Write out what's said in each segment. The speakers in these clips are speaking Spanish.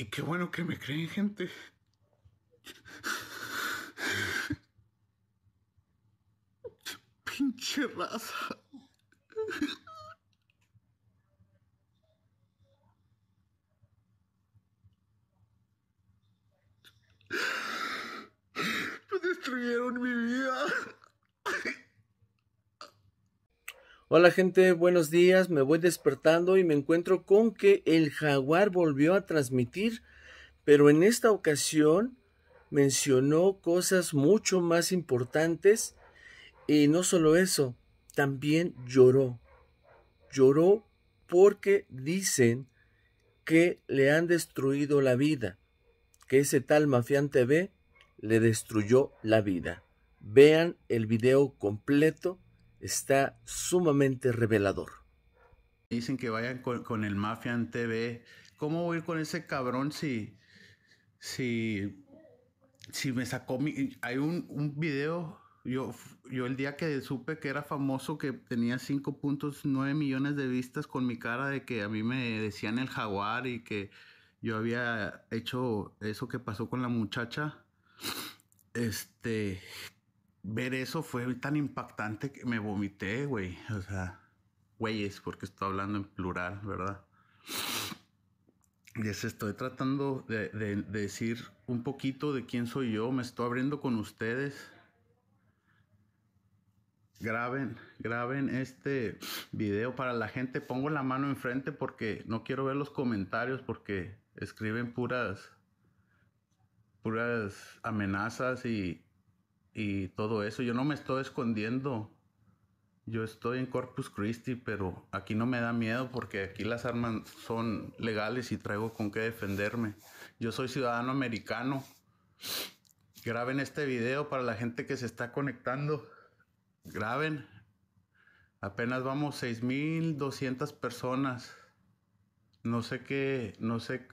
Y qué bueno que me creen, gente. Pinche raza. Me destruyeron mi vida. Hola gente, buenos días. Me voy despertando y me encuentro con que el jaguar volvió a transmitir, pero en esta ocasión mencionó cosas mucho más importantes y no solo eso, también lloró. Lloró porque dicen que le han destruido la vida, que ese tal mafiante tv le destruyó la vida. Vean el video completo está sumamente revelador. Dicen que vayan con, con el en TV. ¿Cómo voy a ir con ese cabrón si, si, si me sacó mi... Hay un, un video, yo, yo el día que supe que era famoso, que tenía 5.9 millones de vistas con mi cara de que a mí me decían el jaguar y que yo había hecho eso que pasó con la muchacha. Este, ver eso fue tan impactante que me vomité, güey. O sea, güeyes, porque estoy hablando en plural, ¿verdad? Les estoy tratando de, decir un poquito de quién soy yo. Me estoy abriendo con ustedes. Graben, graben este video para la gente. Pongo la mano enfrente porque no quiero ver los comentarios porque escriben puras, puras amenazas y, y todo eso. Yo no me estoy escondiendo. Yo estoy en Corpus Christi, pero aquí no me da miedo porque aquí las armas son legales y traigo con qué defenderme. Yo soy ciudadano americano. Graben este video para la gente que se está conectando. Graben. Apenas vamos 6.200 personas. No sé qué, no sé,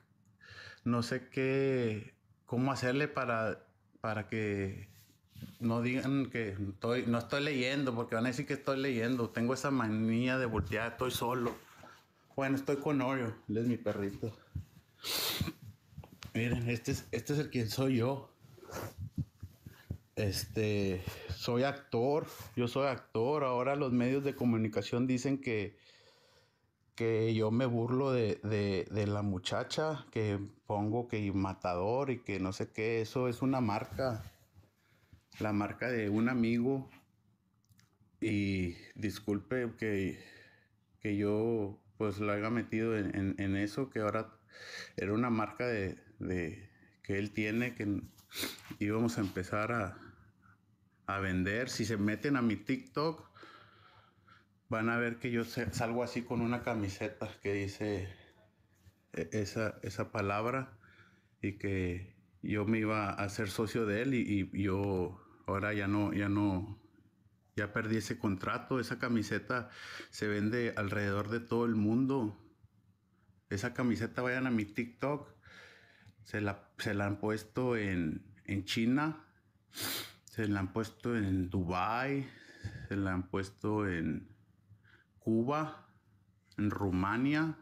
no sé qué, cómo hacerle para, para que no digan que estoy, no estoy leyendo, porque van a decir que estoy leyendo. Tengo esa manía de voltear, estoy solo. Bueno, estoy con Oreo, él es mi perrito. Miren, este es, este es el quien soy yo. Este, soy actor, yo soy actor. Ahora los medios de comunicación dicen que, que yo me burlo de, de, de la muchacha, que pongo que matador y que no sé qué, eso es una marca la marca de un amigo y disculpe que, que yo pues lo haya metido en, eso, que ahora era una marca de, que él tiene, que íbamos a empezar a, vender. Si se meten a mi TikTok, van a ver que yo salgo así con una camiseta que dice e, esa, esa palabra y que yo me iba a ser socio de él y yo Ahora ya no, ya no, ya perdí ese contrato. Esa camiseta se vende alrededor de todo el mundo. Esa camiseta, vayan a mi TikTok. Se la, se la han puesto en, China. Se la han puesto en Dubai. Se la han puesto en Cuba. En Rumania.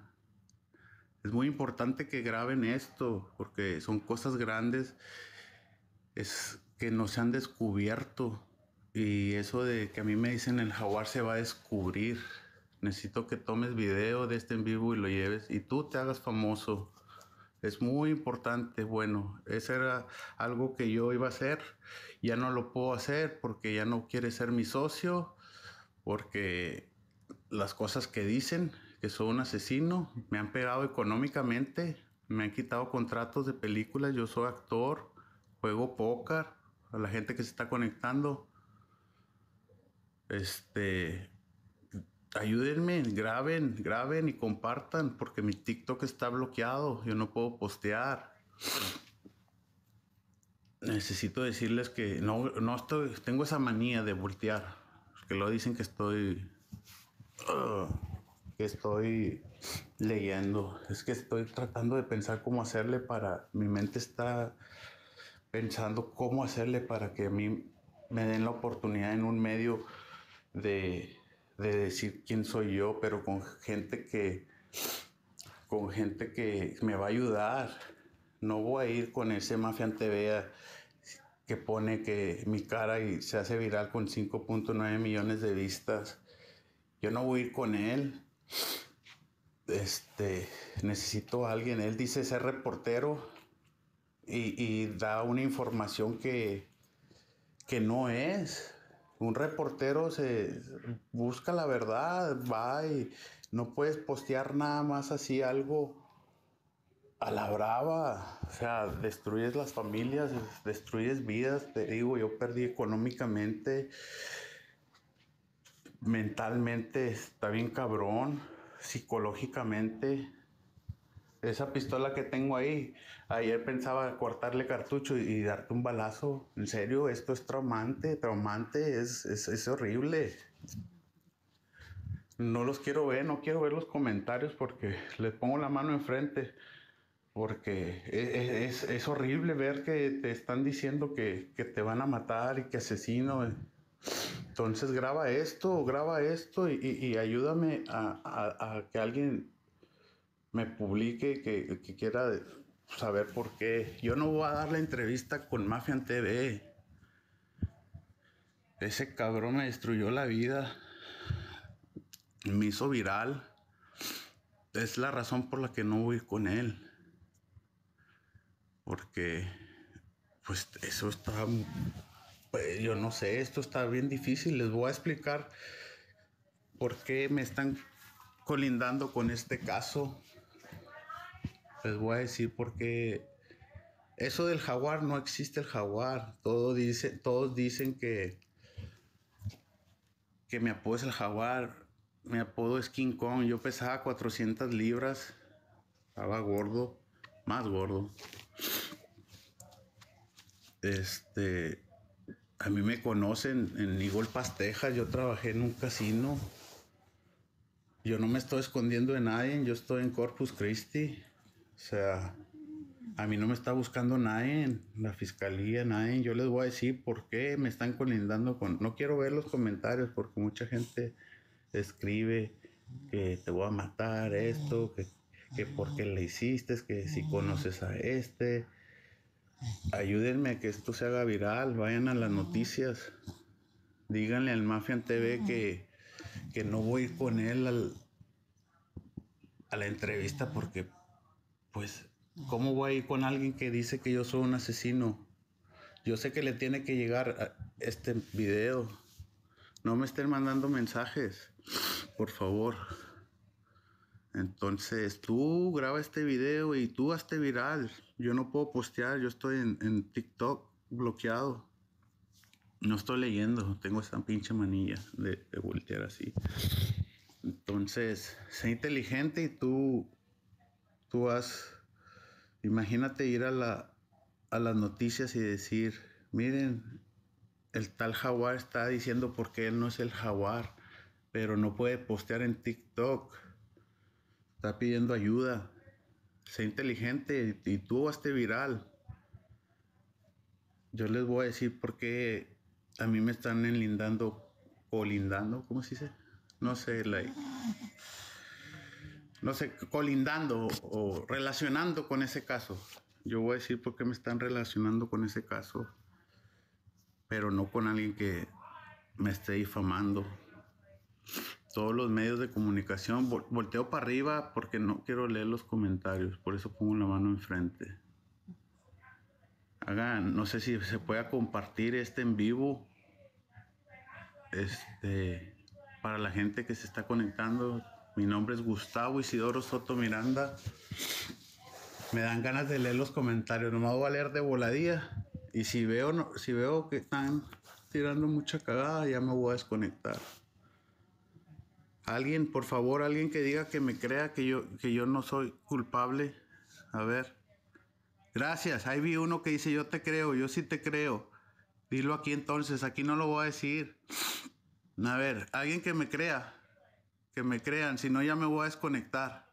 Es muy importante que graben esto porque son cosas grandes. Es que se han descubierto. Y eso de que a mí me dicen el jaguar se va a descubrir. Necesito que tomes video de este en vivo y lo lleves y tú te hagas famoso. Es muy importante. Bueno, eso era algo que yo iba a hacer. Ya no lo puedo hacer porque ya no quiere ser mi socio, porque las cosas que dicen que soy un asesino me han pegado económicamente, me han quitado contratos de películas. Yo soy actor, juego póker a la gente que se está conectando. Este, ayúdenme, graben, graben y compartan, porque mi TikTok está bloqueado, yo no puedo postear. Necesito decirles que no, no estoy, tengo esa manía de voltear, que lo dicen que estoy, que estoy leyendo, es que estoy tratando de pensar cómo hacerle para, mi mente está pensando cómo hacerle para que a mí me den la oportunidad en un medio de, decir quién soy yo, pero con gente que, con gente que me va a ayudar. No voy a ir con ese Mafiante TV que pone que mi cara y se hace viral con 5.9 millones de vistas. Yo no voy a ir con él. Este, necesito a alguien. Él dice ser reportero y, da una información que, que no es. Un reportero se busca la verdad, va y no puedes postear nada más así algo a la brava. O sea, destruyes las familias, destruyes vidas, te digo, yo perdí económicamente, mentalmente está bien cabrón, psicológicamente esa pistola que tengo ahí, ayer pensaba cortarle cartucho y, darte un balazo. En serio, esto es traumante, traumante, es, es, horrible. No los quiero ver, no quiero ver los comentarios porque les pongo la mano enfrente. Porque e, e, es, horrible ver que te están diciendo que, te van a matar y que asesino. Entonces graba esto, graba esto y, ayúdame a que alguien me publique, que, quiera saber por qué. Yo no voy a dar la entrevista con Mafia TV. Ese cabrón me destruyó la vida. Me hizo viral. Es la razón por la que no voy con él. Porque, pues eso está, pues, yo no sé, esto está bien difícil. Les voy a explicar por qué me están colindando con este caso les voy a decir porque eso del jaguar no existe el jaguar. Todo dice, todos dicen que, que mi apodo es el jaguar. Mi apodo es King Kong. Yo pesaba 400 libras. Estaba gordo, más gordo. Este, a mí me conocen en igual pasteja Yo trabajé en un casino. Yo no me estoy escondiendo de nadie. Yo estoy en Corpus Christi o sea, a mí no me está buscando nadie, la fiscalía, nadie. Yo les voy a decir por qué me están colindando con... No quiero ver los comentarios porque mucha gente escribe que te voy a matar esto, que, por qué le hiciste, que si conoces a este. Ayúdenme a que esto se haga viral, vayan a las noticias. Díganle al Mafian TV que, no voy con él a la entrevista porque pues, ¿cómo voy a ir con alguien que dice que yo soy un asesino? Yo sé que le tiene que llegar este video. No me estén mandando mensajes, por favor. Entonces, tú graba este video y tú hazte viral. Yo no puedo postear, yo estoy en, en TikTok bloqueado. No estoy leyendo, tengo esta pinche manilla de, de voltear así. Entonces, sé inteligente y tú Tú vas, imagínate ir a, la, a las noticias y decir, miren, el tal jaguar está diciendo por qué él no es el jaguar, pero no puede postear en TikTok. Está pidiendo ayuda. Sé inteligente y tú vaste viral. Yo les voy a decir por qué a mí me están enlindando o lindando, ¿cómo se dice? No sé, like no sé, colindando o relacionando con ese caso. Yo voy a decir por qué me están relacionando con ese caso, pero no con alguien que me esté difamando. Todos los medios de comunicación, volteo para arriba porque no quiero leer los comentarios, por eso pongo la mano enfrente. Hagan, no sé si se pueda compartir este en vivo. Este, para la gente que se está conectando, mi nombre es Gustavo Isidoro Soto Miranda. Me dan ganas de leer los comentarios, me voy a leer de voladía. Y si veo, si veo que están tirando mucha cagada, ya me voy a desconectar. Alguien, por favor, alguien que diga que me crea que yo, que yo no soy culpable. A ver. Gracias. Ahí vi uno que dice, yo te creo, yo sí te creo. Dilo aquí entonces, aquí no lo voy a decir. A ver, alguien que me crea que me crean, si no ya me voy a desconectar.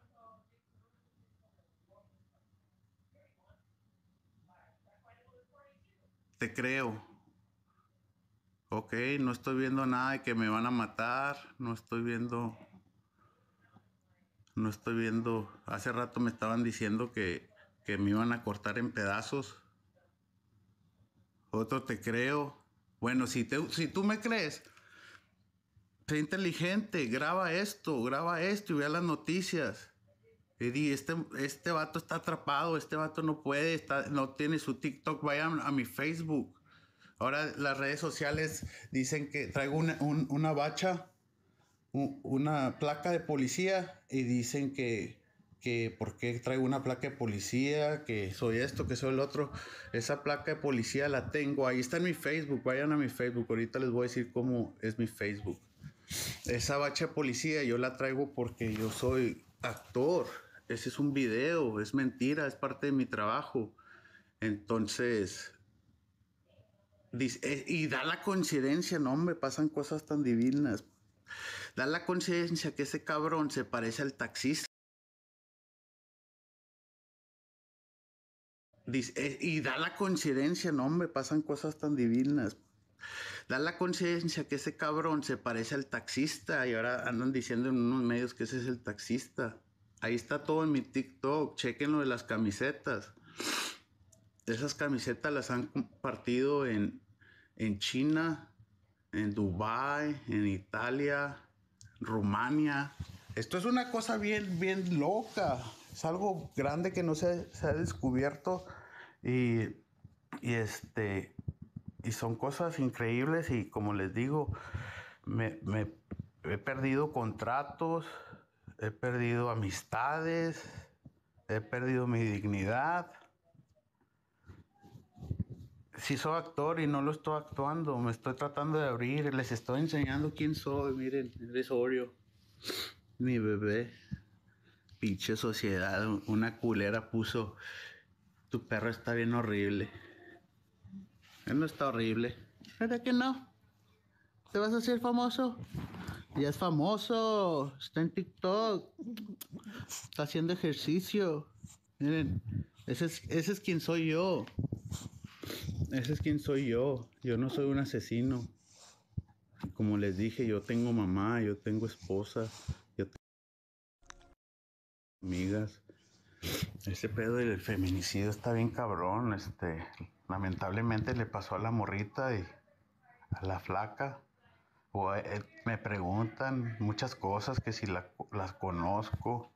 Te creo. Ok, no estoy viendo nada de que me van a matar, no estoy viendo... No estoy viendo, hace rato me estaban diciendo que, que me iban a cortar en pedazos. Otro te creo. Bueno, si, te, si tú me crees, sé inteligente, graba esto, graba esto y vea las noticias. di este, este vato está atrapado, este vato no puede, está, no tiene su TikTok, vayan a mi Facebook. Ahora las redes sociales dicen que traigo una, una bacha, una placa de policía y dicen que, que por qué traigo una placa de policía, que soy esto, que soy el otro. Esa placa de policía la tengo, ahí está en mi Facebook, vayan a mi Facebook, ahorita les voy a decir cómo es mi Facebook. Esa bacha policía yo la traigo porque yo soy actor. Ese es un video, es mentira, es parte de mi trabajo. Entonces, dice, eh, y da la coincidencia, no me pasan cosas tan divinas. Da la coincidencia que ese cabrón se parece al taxista. Dice, eh, y da la coincidencia, no me pasan cosas tan divinas. Da la conciencia que ese cabrón se parece al taxista y ahora andan diciendo en unos medios que ese es el taxista. Ahí está todo en mi TikTok, chequen lo de las camisetas. Esas camisetas las han compartido en, en China, en Dubai, en Italia, Rumania. Esto es una cosa bien, bien loca. Es algo grande que no se, se ha descubierto. Y, y este, y son cosas increíbles y como les digo, he perdido contratos, he perdido amistades, he perdido mi dignidad. Si soy actor y no lo estoy actuando, me estoy tratando de abrir, les estoy enseñando quién soy, miren, eres Oreo, mi bebé, pinche sociedad, una culera puso, tu perro está bien horrible. Él No está horrible. ¿Verdad que no? ¿Te vas a hacer famoso? Ya es famoso. Está en TikTok. Está haciendo ejercicio. Miren, ese es, ese es quien soy yo. Ese es quien soy yo. Yo no soy un asesino. Como les dije, yo tengo mamá, yo tengo esposa, yo tengo amigas. Ese pedo del feminicidio está bien cabrón. Este, lamentablemente le pasó a la morrita y a la flaca. Eh, me preguntan muchas cosas que si las conozco.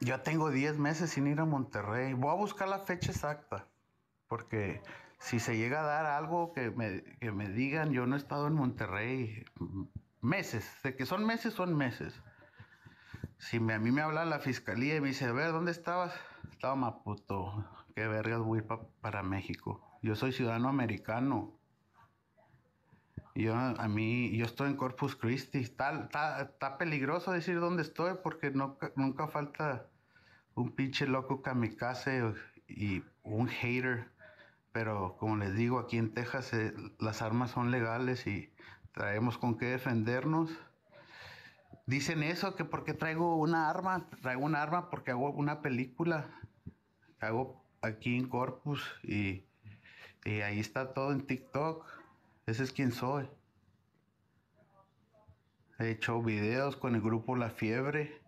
Yo tengo 10 meses sin ir a Monterrey. Voy a buscar la fecha exacta. Porque si se llega a dar algo que me digan, yo no he estado en Monterrey meses. De que son meses, son meses. Si a mí me habla la fiscalía y me dice, a ver, ¿dónde estabas? Estaba Maputo. Qué vergas voy para México. Yo soy ciudadano americano. Yo, a mí, yo estoy en Corpus Christi. Está, peligroso decir dónde estoy porque no, nunca falta un pinche loco kamikaze y un hater. Pero como les digo, aquí en Texas eh, las armas son legales y traemos con qué defendernos dicen eso, que porque traigo una arma, traigo una arma porque hago una película, hago aquí en Corpus y, y ahí está todo en TikTok. Ese es quien soy. He hecho videos con el grupo La Fiebre,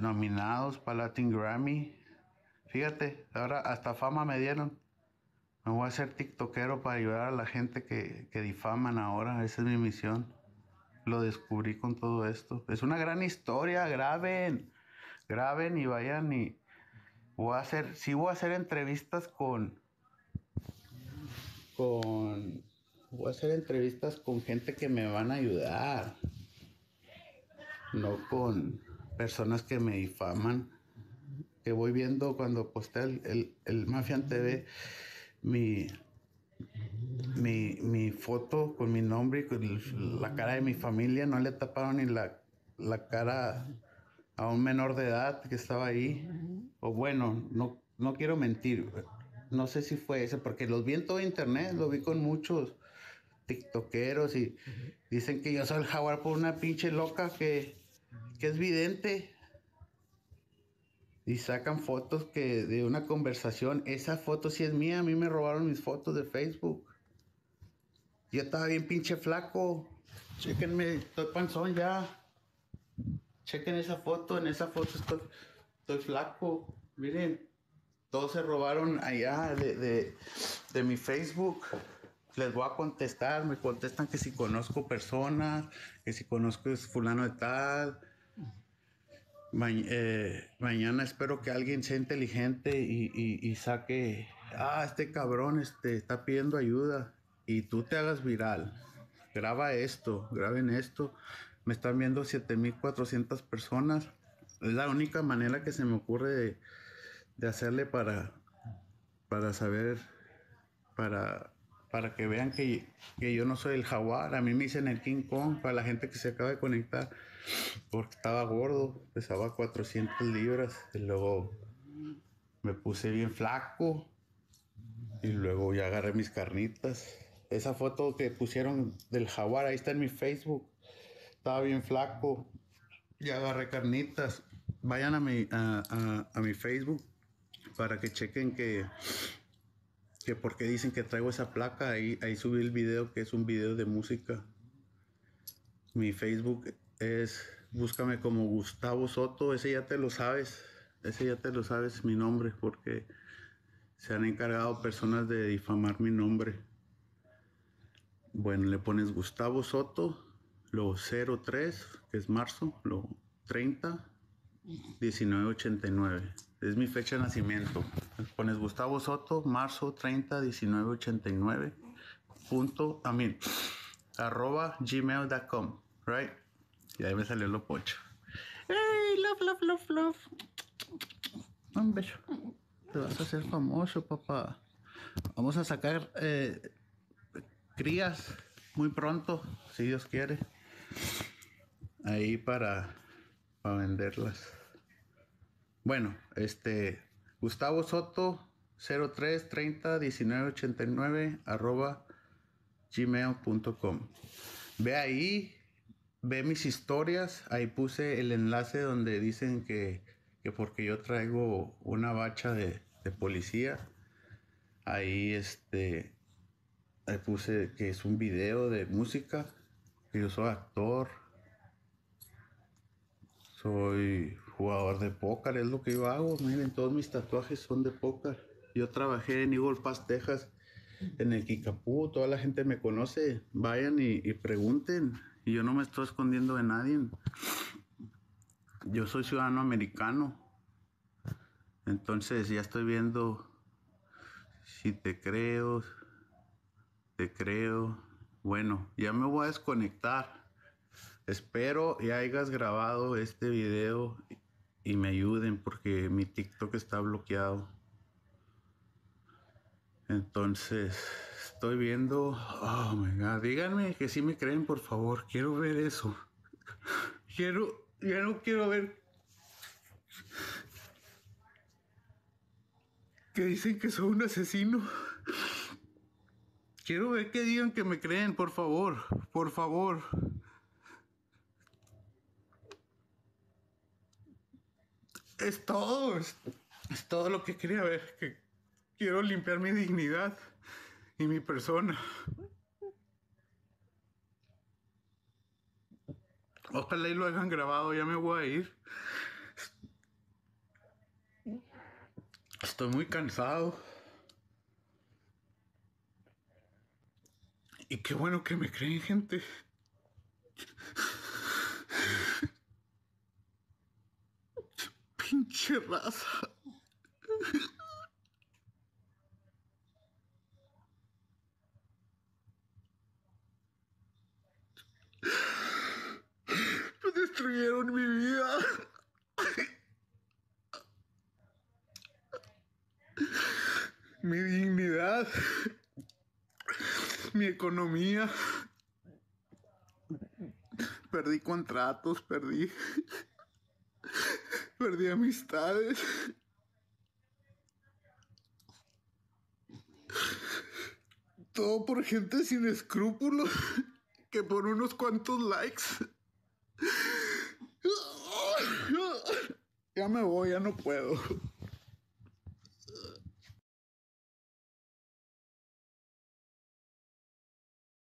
nominados para Latin Grammy. Fíjate, ahora hasta fama me dieron. Me voy a hacer tiktokero para ayudar a la gente que, que difaman ahora. Esa es mi misión lo descubrí con todo esto. Es una gran historia, graben, graben y vayan y voy a hacer, si voy a hacer entrevistas con, con, voy a hacer entrevistas con gente que me van a ayudar, no con personas que me difaman. Que voy viendo cuando posté el, el, el Mafian TV, mi, mi, mi foto con mi nombre y con la cara de mi familia, no le taparon ni la, la cara a un menor de edad que estaba ahí. O bueno, no, no quiero mentir, no sé si fue eso, porque los vi en todo internet, lo vi con muchos tiktokeros y dicen que yo soy el jaguar por una pinche loca que, que es vidente y sacan fotos que de una conversación, esa foto sí es mía, a mí me robaron mis fotos de Facebook. Yo estaba bien pinche flaco. Chequenme, estoy panzón ya. Chequen esa foto, en esa foto estoy, flaco. Miren, todos se robaron allá de, de, de mi Facebook. Les voy a contestar, me contestan que si conozco personas, que si conozco es fulano de tal, eh, mañana espero que alguien sea inteligente y, saque, ah, este cabrón este, está pidiendo ayuda y tú te hagas viral. Graba esto, graben esto. Me están viendo 7.400 personas. Es la única manera que se me ocurre de, de hacerle para, para saber, para para que vean que, yo no soy el jaguar. A mí me dicen el King Kong, para la gente que se acaba de conectar, porque estaba gordo, pesaba 400 libras, y luego me puse bien flaco, y luego ya agarré mis carnitas. Esa foto que pusieron del jaguar, ahí está en mi Facebook, estaba bien flaco, ya agarré carnitas. Vayan a mi, a, a mi Facebook para que chequen que porque dicen que traigo esa placa, ahí, ahí subí el video que es un video de música. Mi Facebook es, búscame como Gustavo Soto, ese ya te lo sabes, ese ya te lo sabes mi nombre, porque se han encargado personas de difamar mi nombre. Bueno, le pones Gustavo Soto, lo 03, que es marzo, lo 30, 1989. Es mi fecha de nacimiento. Pones Gustavo Soto, marzo 30, 1989. Punto, I mean, arroba gmail.com, right? Y ahí me salió lo pocho. ¡Hey! Love, love, love, love. Un beso. Te vas a hacer famoso, papá. Vamos a sacar eh, crías muy pronto, si Dios quiere. Ahí para venderlas. Bueno, este, Gustavo Soto 03301989 arroba gmail.com. Ve ahí, ve mis historias, ahí puse el enlace donde dicen que, porque yo traigo una bacha de, de policía, ahí este, ahí puse que es un video de música, que yo soy actor, soy jugador de póker, es lo que yo hago. Miren, todos mis tatuajes son de póker. Yo trabajé en Eagle Pass, Texas, en el Kikapú, toda la gente me conoce. Vayan y, pregunten. Y yo no me estoy escondiendo de nadie. Yo soy ciudadano americano. Entonces ya estoy viendo si te creo, te creo. Bueno, ya me voy a desconectar. Espero ya hayas grabado este video y me ayuden porque mi TikTok está bloqueado. Entonces, estoy viendo. Oh my God. Díganme que sí me creen, por favor. Quiero ver eso. Quiero. Ya no quiero ver. Que dicen que soy un asesino. Quiero ver que digan que me creen, por favor. Por favor. es todo, es, todo lo que quería ver, que quiero limpiar mi dignidad y mi persona. Ojalá y lo hayan grabado, ya me voy a ir. Estoy muy cansado. Y qué bueno que me creen, gente. Me destruyeron mi vida. Mi dignidad. Mi economía. Perdí contratos, perdí perdí amistades. Todo por gente sin escrúpulos que por unos cuantos likes. Ya me voy, ya no puedo.